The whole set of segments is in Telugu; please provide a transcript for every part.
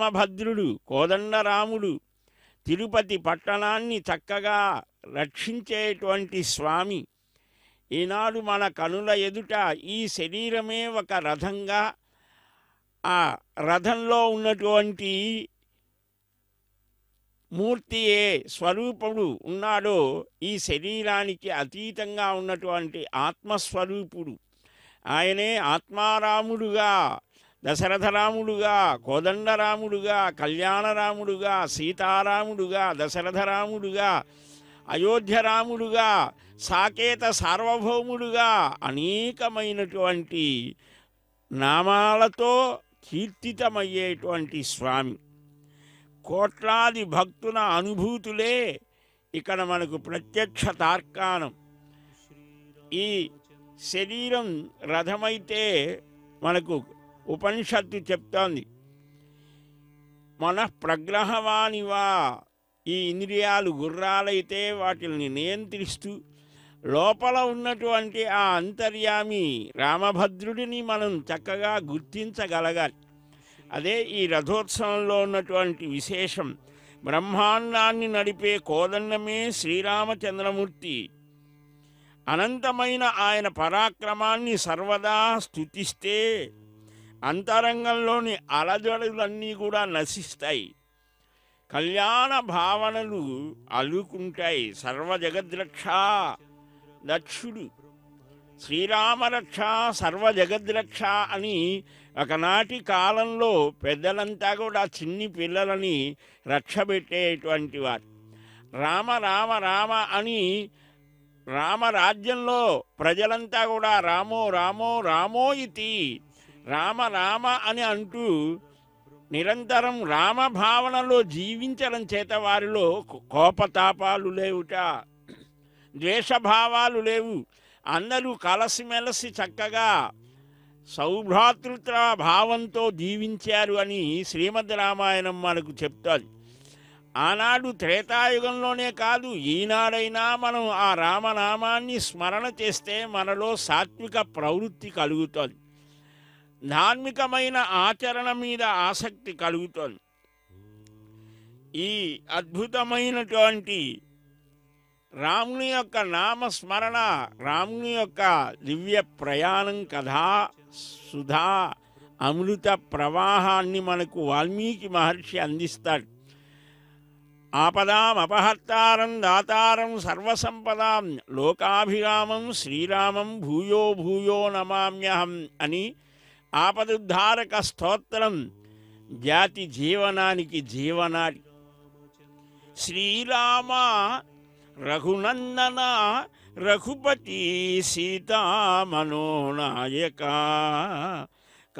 రామభద్రుడు కోదండరాముడు తిరుపతి పట్టణాన్ని చక్కగా రక్షించేటువంటి స్వామి ఈనాడు మన కనుల ఎదుట ఈ శరీరమే ఒక రథంగా ఆ రథంలో ఉన్నటువంటి మూర్తి ఏ స్వరూపుడు ఉన్నాడో ఈ శరీరానికి అతీతంగా ఉన్నటువంటి ఆత్మస్వరూపుడు ఆయనే ఆత్మారాముడుగా దశరథరాముడుగా కోదండరాముడుగా కళ్యాణరాముడుగా సీతారాముడుగా దశరథరాముడుగా అయోధ్యరాముడుగా సాకేత సార్వభౌముడుగా అనేకమైనటువంటి నామాలతో కీర్తితమయ్యేటువంటి స్వామి కోట్లాది భక్తుల అనుభూతులే ఇక్కడ మనకు ప్రత్యక్ష తార్కాణం ఈ శరీరం రథమైతే మనకు ఉపనిషత్తు చెప్తోంది ప్రగ్రహవానివా ఈ ఇంద్రియాలు గుర్రాలైతే వాటిల్ని నియంత్రిస్తూ లోపల ఉన్నటువంటి ఆ అంతర్యామి రామభద్రుడిని మనం చక్కగా గుర్తించగలగాలి అదే ఈ రథోత్సవంలో ఉన్నటువంటి విశేషం బ్రహ్మాండాన్ని నడిపే కోదండమే శ్రీరామచంద్రమూర్తి అనంతమైన ఆయన పరాక్రమాన్ని సర్వదా స్థుతిస్తే అంతరంగంలోని అలజడులన్నీ కూడా నశిస్తాయి కళ్యాణ భావనలు అలుకుంటాయి సర్వ జగద్రక్ష దక్షుడు శ్రీరామరక్ష సర్వ జగద్రక్ష అని ఒకనాటి కాలంలో పెద్దలంతా కూడా చిన్ని పిల్లలని పెట్టేటువంటి వారు రామ రామ రామ అని రామరాజ్యంలో ప్రజలంతా కూడా రామో రామో రామో ఇతి రామ రామ అని అంటూ నిరంతరం రామభావనలో జీవించడం చేత వారిలో కోపతాపాలు లేవుట ద్వేషభావాలు లేవు అందరూ కలసిమెలసి చక్కగా సౌభ్రాతృత్వ భావంతో జీవించారు అని శ్రీమద్ రామాయణం మనకు చెప్తాది ఆనాడు త్రేతాయుగంలోనే కాదు ఈనాడైనా మనం ఆ రామనామాన్ని స్మరణ చేస్తే మనలో సాత్విక ప్రవృత్తి కలుగుతుంది ధార్మికమైన ఆచరణ మీద ఆసక్తి కలుగుతోంది ఈ అద్భుతమైనటువంటి రాముని యొక్క నామస్మరణ రాముని యొక్క దివ్య ప్రయాణం కథా సుధా అమృత ప్రవాహాన్ని మనకు వాల్మీకి మహర్షి అందిస్తాడు ఆపదాం అపహర్తారం దాతారం సర్వసంపదాం లోకాభిరామం శ్రీరామం భూయో భూయో నమామ్యహం అని ఆపదుద్ధారక స్తోత్రం జాతి జీవనానికి జీవనాడి శ్రీరామ రఘునందన రఘుపతి సీతామనోనాయక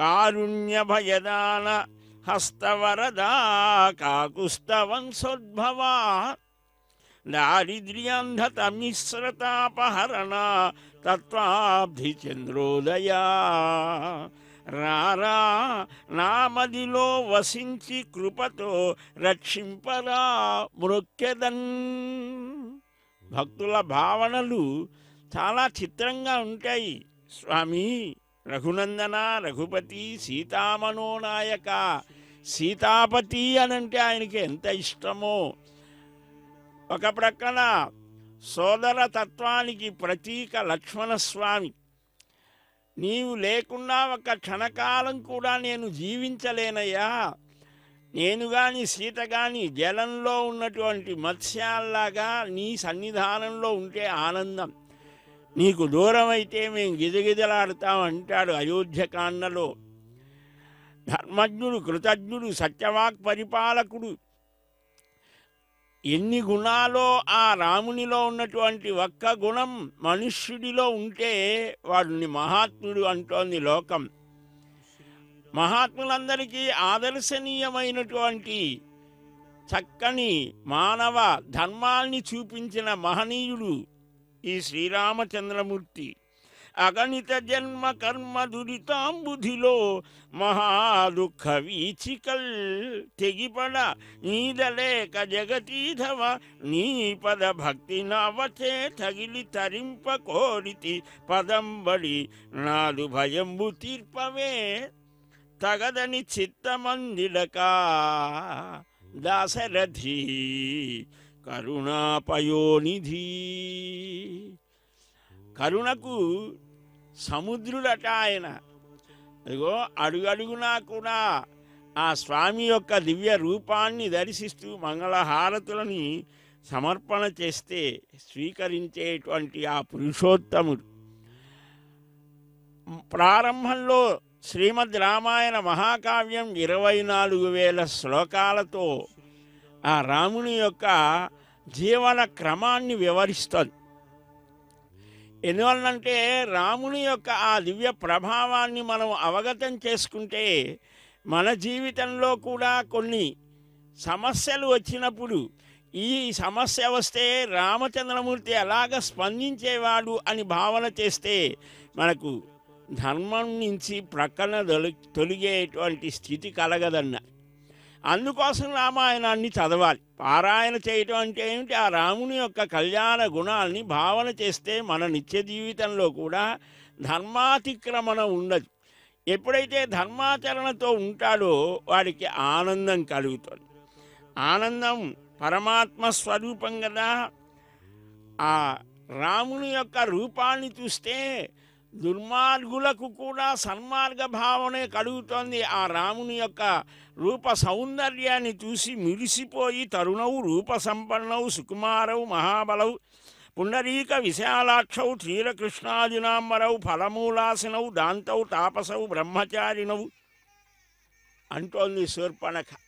కారుణ్య భయదాన హస్తవరదా కాకుస్తవంశోద్భవా దారిద్ర్యంధతమిశ్రతాపహరణ తత్వాబ్ధి చంద్రోదయా నామదిలో వసించి కృపతో రక్షింపరా మృక్కెదన్ భక్తుల భావనలు చాలా చిత్రంగా ఉంటాయి స్వామి రఘునందన రఘుపతి సీతామనోనాయక సీతాపతి అనంటే ఆయనకి ఎంత ఇష్టమో ఒక ప్రక్కన సోదర తత్వానికి ప్రతీక లక్ష్మణస్వామి నీవు లేకుండా ఒక క్షణకాలం కూడా నేను జీవించలేనయ్యా నేను కానీ సీత కానీ జలంలో ఉన్నటువంటి మత్స్యాల్లాగా నీ సన్నిధానంలో ఉంటే ఆనందం నీకు దూరమైతే మేము గిజగిజలాడతాం అంటాడు అయోధ్యకాండలో ధర్మజ్ఞుడు కృతజ్ఞుడు సత్యవాక్ పరిపాలకుడు ఎన్ని గుణాలో ఆ రామునిలో ఉన్నటువంటి ఒక్క గుణం మనుష్యుడిలో ఉంటే వాడిని మహాత్ముడు అంటోంది లోకం మహాత్ములందరికీ ఆదర్శనీయమైనటువంటి చక్కని మానవ ధర్మాల్ని చూపించిన మహనీయుడు ఈ శ్రీరామచంద్రమూర్తి అగణిత జన్మ కర్మ దురితాంబుధిలో మహాదుఖ వీచికల్ తెగిపడ నీదలేక జగతీధవ నీ పద భక్తి నవచే తగిలి తరింప కోరితి పదంబడి నాదు భయంబు తీర్పవే తగదని చిత్తమందిడక దాశరథి కరుణాపయోనిధి కరుణకు సముద్రుడట ఆయన ఇదిగో అడుగడుగునా కూడా ఆ స్వామి యొక్క దివ్య రూపాన్ని దర్శిస్తూ మంగళహారతులని సమర్పణ చేస్తే స్వీకరించేటువంటి ఆ పురుషోత్తముడు ప్రారంభంలో శ్రీమద్ రామాయణ మహాకావ్యం ఇరవై నాలుగు వేల శ్లోకాలతో ఆ రాముని యొక్క జీవన క్రమాన్ని వివరిస్తుంది ఎందువల్లంటే రాముని యొక్క ఆ దివ్య ప్రభావాన్ని మనం అవగతం చేసుకుంటే మన జీవితంలో కూడా కొన్ని సమస్యలు వచ్చినప్పుడు ఈ సమస్య వస్తే రామచంద్రమూర్తి ఎలాగ స్పందించేవాడు అని భావన చేస్తే మనకు ధర్మం నుంచి ప్రక్కన తొలి తొలిగేటువంటి స్థితి కలగదన్నారు అందుకోసం రామాయణాన్ని చదవాలి పారాయణ చేయటం అంటే ఏమిటి ఆ రాముని యొక్క కళ్యాణ గుణాల్ని భావన చేస్తే మన నిత్య జీవితంలో కూడా ధర్మాతిక్రమణ ఉండదు ఎప్పుడైతే ధర్మాచరణతో ఉంటాడో వాడికి ఆనందం కలుగుతుంది ఆనందం పరమాత్మ స్వరూపం కదా ఆ రాముని యొక్క రూపాన్ని చూస్తే దుర్మార్గులకు కూడా సన్మార్గ భావనే కలుగుతోంది ఆ రాముని యొక్క రూప సౌందర్యాన్ని చూసి మిరిసిపోయి తరుణవు రూప సంపన్నవు సుకుమారవు మహాబలవు పుండరీక విశాలాక్షౌ క్షీరకృష్ణాజునాంబరవు ఫలమూలాసినవు దాంతవు తాపసవు బ్రహ్మచారినవు అంటోంది శూర్పణఖ